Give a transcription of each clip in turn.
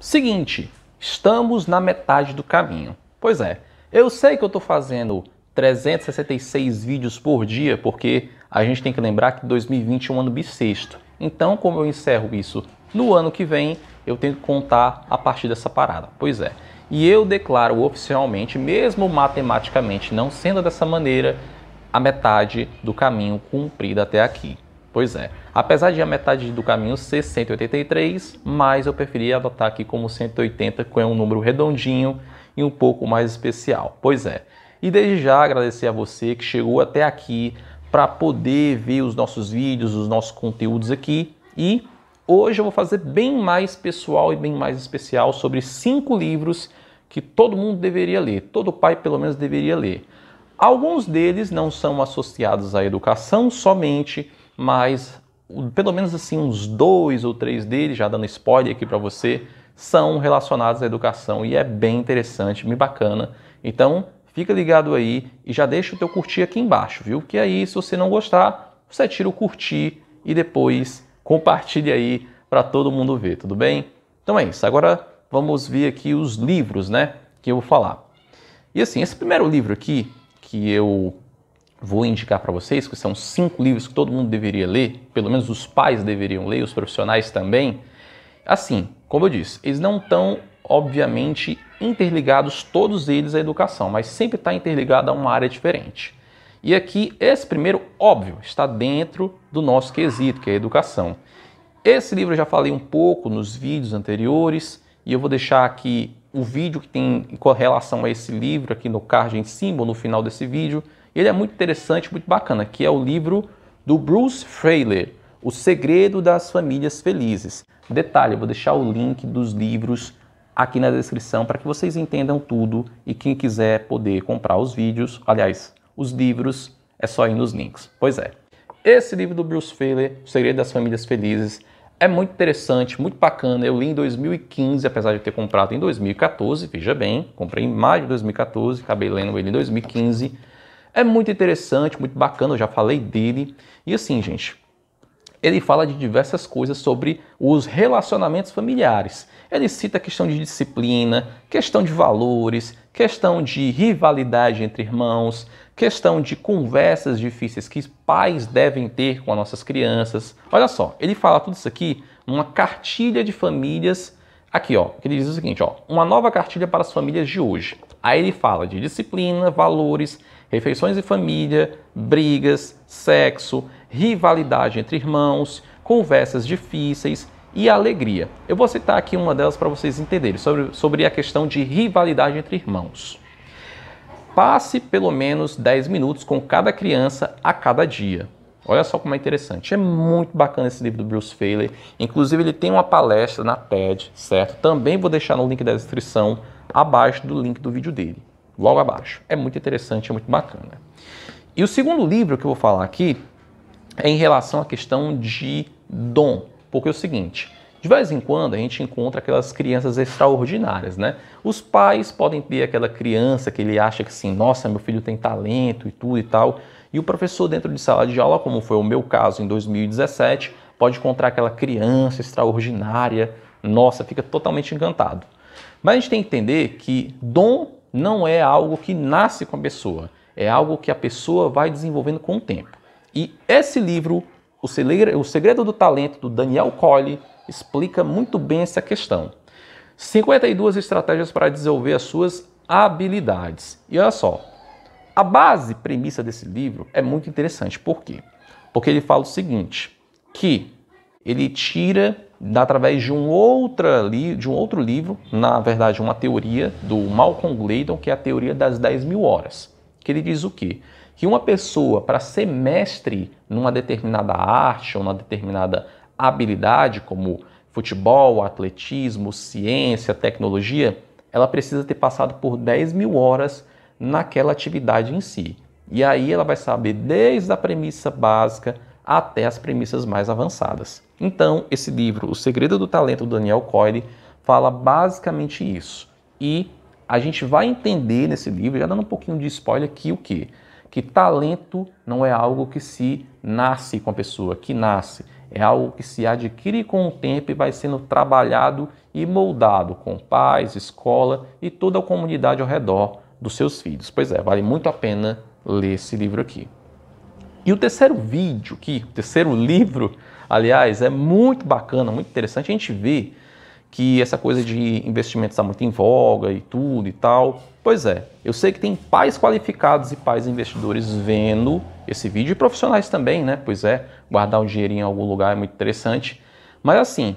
Seguinte, estamos na metade do caminho. Pois é, eu sei que eu estou fazendo 366 vídeos por dia, porque a gente tem que lembrar que 2020 é um ano bissexto. Então, como eu encerro isso no ano que vem, eu tenho que contar a partir dessa parada. Pois é. E eu declaro oficialmente, mesmo matematicamente não sendo dessa maneira, a metade do caminho cumprida até aqui. Pois é, apesar de a metade do caminho ser 183, mas eu preferia adotar aqui como 180, que é um número redondinho e um pouco mais especial. Pois é, e desde já agradecer a você que chegou até aqui para poder ver os nossos vídeos, os nossos conteúdos aqui. E hoje eu vou fazer bem mais pessoal e bem mais especial sobre cinco livros que todo mundo deveria ler, todo pai pelo menos deveria ler. Alguns deles não são associados à educação somente, mas pelo menos assim uns dois ou três deles, já dando spoiler aqui para você, são relacionados à educação e é bem interessante, bem bacana. Então fica ligado aí e já deixa o teu curtir aqui embaixo, viu? Que aí se você não gostar, você tira o curtir e depois compartilha aí para todo mundo ver, tudo bem? Então é isso. Agora vamos ver aqui os livros, né, que eu vou falar. E assim, esse primeiro livro aqui que eu vou indicar para vocês, que são cinco livros que todo mundo deveria ler, pelo menos os pais deveriam ler, os profissionais também. Assim, como eu disse, eles não estão, obviamente, interligados todos eles à educação, mas sempre está interligado a uma área diferente. E aqui, esse primeiro, óbvio, está dentro do nosso quesito, que é a educação. Esse livro eu já falei um pouco nos vídeos anteriores e eu vou deixar aqui o vídeo que tem com relação a esse livro aqui no card em cima no final desse vídeo. Ele é muito interessante, muito bacana, que é o livro do Bruce Frehler, O Segredo das Famílias Felizes. Detalhe, eu vou deixar o link dos livros aqui na descrição para que vocês entendam tudo e quem quiser poder comprar os vídeos, aliás, os livros, é só ir nos links. Pois é. Esse livro do Bruce Feiler, O Segredo das Famílias Felizes, é muito interessante, muito bacana. Eu li em 2015, apesar de ter comprado em 2014, veja bem, comprei em maio de 2014, acabei lendo ele em 2015. É muito interessante, muito bacana, eu já falei dele. E assim, gente, ele fala de diversas coisas sobre os relacionamentos familiares. Ele cita a questão de disciplina, questão de valores, questão de rivalidade entre irmãos, questão de conversas difíceis que pais devem ter com as nossas crianças. Olha só, ele fala tudo isso aqui numa cartilha de famílias aqui, ó, que ele diz o seguinte, ó, uma nova cartilha para as famílias de hoje. Aí ele fala de disciplina, valores, refeições e família, brigas, sexo, rivalidade entre irmãos, conversas difíceis e alegria. Eu vou citar aqui uma delas para vocês entenderem sobre, sobre a questão de rivalidade entre irmãos. Passe pelo menos 10 minutos com cada criança a cada dia. Olha só como é interessante. É muito bacana esse livro do Bruce Feiler. Inclusive, ele tem uma palestra na TED, certo? Também vou deixar no link da descrição abaixo do link do vídeo dele logo abaixo. É muito interessante, é muito bacana. E o segundo livro que eu vou falar aqui é em relação à questão de dom, porque é o seguinte, de vez em quando a gente encontra aquelas crianças extraordinárias, né? Os pais podem ter aquela criança que ele acha que assim, nossa, meu filho tem talento e tudo e tal, e o professor dentro de sala de aula, como foi o meu caso em 2017, pode encontrar aquela criança extraordinária, nossa, fica totalmente encantado. Mas a gente tem que entender que dom não é algo que nasce com a pessoa, é algo que a pessoa vai desenvolvendo com o tempo. E esse livro, O Segredo, do Talento, do Daniel Colli, explica muito bem essa questão. 52 estratégias para desenvolver as suas habilidades. E olha só, a base, premissa desse livro é muito interessante. Por quê? Porque ele fala o seguinte, que ele tira através de um, outra, de um outro livro, na verdade uma teoria do Malcolm Gladwell, que é a teoria das 10 mil horas, que ele diz o quê? Que uma pessoa, para ser mestre numa determinada arte ou uma determinada habilidade, como futebol, atletismo, ciência, tecnologia, ela precisa ter passado por 10 mil horas naquela atividade em si. E aí ela vai saber desde a premissa básica até as premissas mais avançadas. Então, esse livro, O Segredo do Talento, do Daniel Coyle, fala basicamente isso. E a gente vai entender nesse livro, já dando um pouquinho de spoiler aqui, o quê? Que talento não é algo que se nasce com a pessoa, que nasce. É algo que se adquire com o tempo e vai sendo trabalhado e moldado com pais, escola e toda a comunidade ao redor dos seus filhos. Pois é, vale muito a pena ler esse livro aqui. E o terceiro vídeo aqui, o terceiro livro Aliás, é muito bacana, muito interessante a gente ver que essa coisa de investimento está muito em voga e tudo e tal. Pois é, eu sei que tem pais qualificados e pais investidores vendo esse vídeo e profissionais também, né? Pois é, guardar um dinheirinho em algum lugar é muito interessante. Mas assim,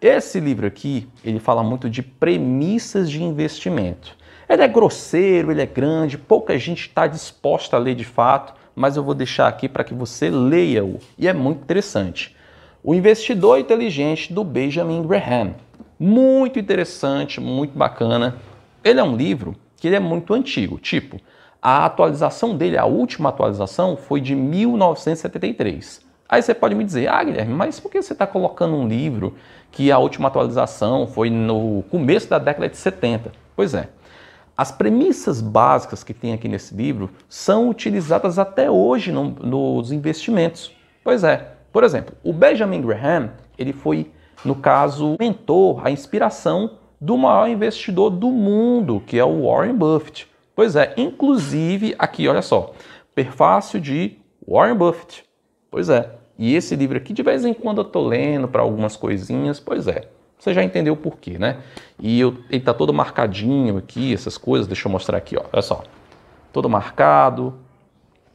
esse livro aqui, ele fala muito de premissas de investimento. Ele é grosseiro, ele é grande, pouca gente está disposta a ler de fato, mas eu vou deixar aqui para que você leia-o e é muito interessante. O Investidor Inteligente do Benjamin Graham. Muito interessante, muito bacana. Ele é um livro que ele é muito antigo, tipo, a atualização dele, a última atualização foi de 1973. Aí você pode me dizer, ah, Guilherme, mas por que você está colocando um livro que a última atualização foi no começo da década de 70? Pois é. As premissas básicas que tem aqui nesse livro são utilizadas até hoje no, nos investimentos. Pois é, por exemplo, o Benjamin Graham, ele foi, no caso, mentor, a inspiração do maior investidor do mundo, que é o Warren Buffett. Pois é, inclusive aqui, olha só, prefácio de Warren Buffett. Pois é. E esse livro aqui de vez em quando eu tô lendo para algumas coisinhas, pois é. Você já entendeu o porquê, né? E eu, ele tá todo marcadinho aqui, essas coisas, deixa eu mostrar aqui, ó. Olha só. Todo marcado,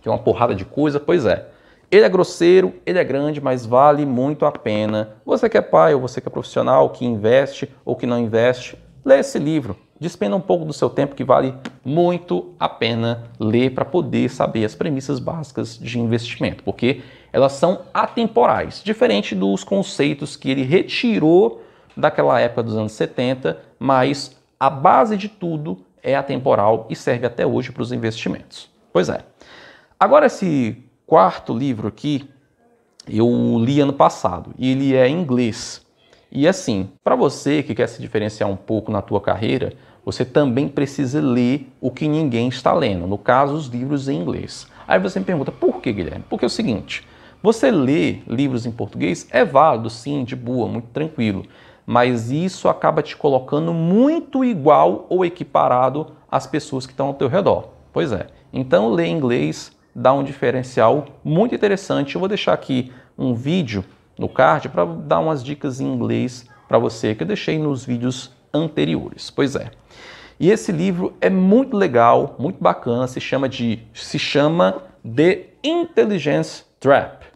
tem uma porrada de coisa, pois é. Ele é grosseiro, ele é grande, mas vale muito a pena. Você que é pai ou você que é profissional, que investe ou que não investe, lê esse livro. Despenda um pouco do seu tempo que vale muito a pena ler para poder saber as premissas básicas de investimento, porque elas são atemporais, diferente dos conceitos que ele retirou daquela época dos anos 70, mas a base de tudo é atemporal e serve até hoje para os investimentos. Pois é. Agora esse quarto livro aqui eu li ano passado e ele é em inglês. E assim, para você que quer se diferenciar um pouco na tua carreira, você também precisa ler o que ninguém está lendo, no caso, os livros em inglês. Aí você me pergunta, por que, Guilherme? Porque é o seguinte, você lê livros em português é válido, sim, de boa, muito tranquilo, mas isso acaba te colocando muito igual ou equiparado às pessoas que estão ao teu redor. Pois é. Então, ler inglês dá um diferencial muito interessante. Eu vou deixar aqui um vídeo no card para dar umas dicas em inglês para você que eu deixei nos vídeos anteriores. Pois é. E esse livro é muito legal, muito bacana, se chama de se chama The Intelligence Trap.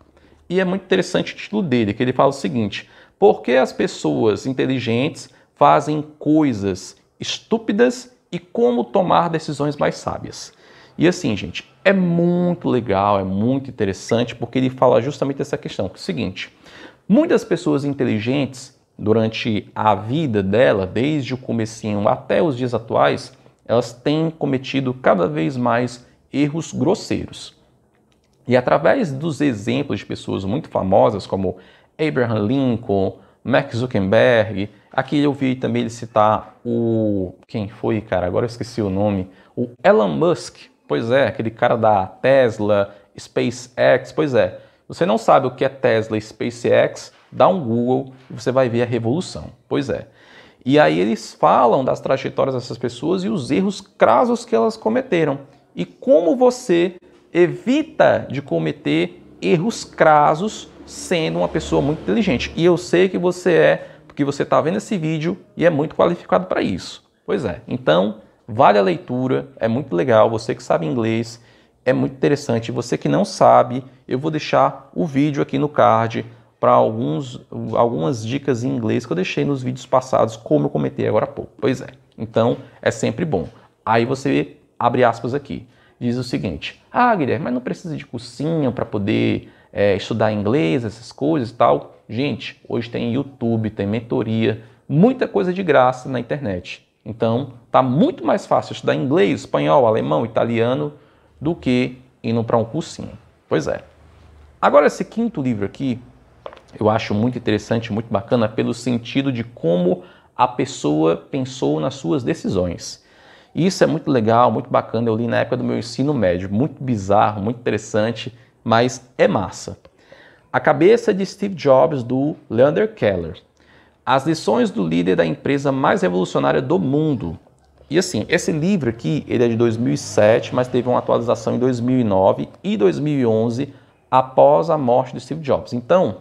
E é muito interessante o título dele, que ele fala o seguinte: Por que as pessoas inteligentes fazem coisas estúpidas e como tomar decisões mais sábias? E assim, gente, é muito legal, é muito interessante, porque ele fala justamente essa questão. Que é o seguinte, muitas pessoas inteligentes, durante a vida dela, desde o comecinho até os dias atuais, elas têm cometido cada vez mais erros grosseiros. E através dos exemplos de pessoas muito famosas, como Abraham Lincoln, Mark Zuckerberg, aqui eu vi também ele citar o. Quem foi, cara? Agora eu esqueci o nome. O Elon Musk, Pois é, aquele cara da Tesla, SpaceX, pois é. Você não sabe o que é Tesla e SpaceX, dá um Google e você vai ver a revolução. Pois é. E aí eles falam das trajetórias dessas pessoas e os erros crasos que elas cometeram. E como você evita de cometer erros crasos sendo uma pessoa muito inteligente. E eu sei que você é, porque você está vendo esse vídeo e é muito qualificado para isso. Pois é. Então, Vale a leitura, é muito legal. Você que sabe inglês, é muito interessante. Você que não sabe, eu vou deixar o vídeo aqui no card para algumas dicas em inglês que eu deixei nos vídeos passados, como eu comentei agora há pouco. Pois é. Então, é sempre bom. Aí você abre aspas aqui. Diz o seguinte: Ah, Guilherme, mas não precisa de cursinho para poder é, estudar inglês, essas coisas e tal. Gente, hoje tem YouTube, tem mentoria, muita coisa de graça na internet. Então, está muito mais fácil estudar inglês, espanhol, alemão, italiano do que indo para um cursinho. Pois é. Agora, esse quinto livro aqui, eu acho muito interessante, muito bacana, pelo sentido de como a pessoa pensou nas suas decisões. Isso é muito legal, muito bacana. Eu li na época do meu ensino médio, muito bizarro, muito interessante, mas é massa. A cabeça de Steve Jobs do Leander Keller. As lições do líder da empresa mais revolucionária do mundo. E assim, esse livro aqui, ele é de 2007, mas teve uma atualização em 2009 e 2011 após a morte de Steve Jobs. Então,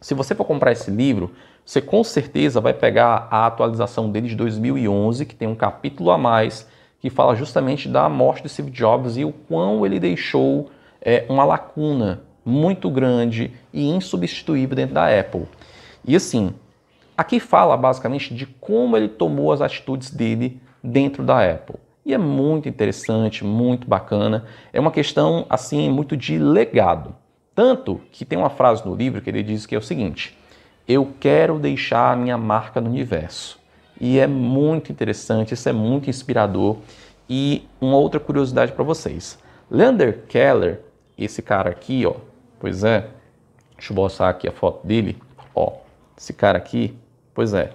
se você for comprar esse livro, você com certeza vai pegar a atualização dele de 2011, que tem um capítulo a mais que fala justamente da morte de Steve Jobs e o quão ele deixou é, uma lacuna muito grande e insubstituível dentro da Apple. E assim, Aqui fala basicamente de como ele tomou as atitudes dele dentro da Apple. E é muito interessante, muito bacana. É uma questão assim muito de legado. Tanto que tem uma frase no livro que ele diz que é o seguinte: "Eu quero deixar a minha marca no universo". E é muito interessante, isso é muito inspirador. E uma outra curiosidade para vocês. Leander Keller, esse cara aqui, ó, pois é, deixa eu mostrar aqui a foto dele, ó, esse cara aqui, Pois é.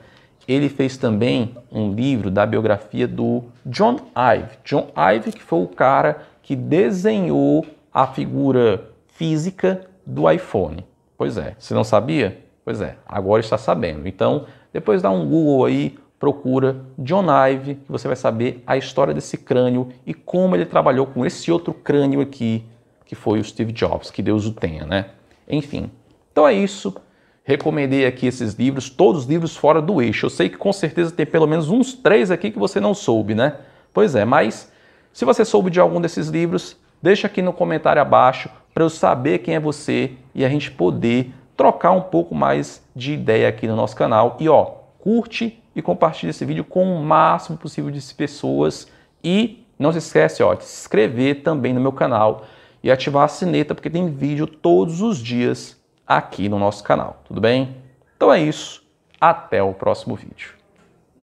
Ele fez também um livro da biografia do John Ive. John Ive, que foi o cara que desenhou a figura física do iPhone. Pois é. você não sabia? Pois é. Agora está sabendo. Então, depois dá um Google aí, procura John Ive, que você vai saber a história desse crânio e como ele trabalhou com esse outro crânio aqui, que foi o Steve Jobs, que Deus o tenha, né? Enfim, então é isso recomendei aqui esses livros, todos os livros fora do eixo. Eu sei que com certeza tem pelo menos uns três aqui que você não soube, né? Pois é, mas se você soube de algum desses livros, deixa aqui no comentário abaixo para eu saber quem é você e a gente poder trocar um pouco mais de ideia aqui no nosso canal. E ó, curte e compartilhe esse vídeo com o máximo possível de pessoas e não se esquece ó, de se inscrever também no meu canal e ativar a sineta porque tem vídeo todos os dias aqui no nosso canal, tudo bem? Então é isso, até o próximo vídeo.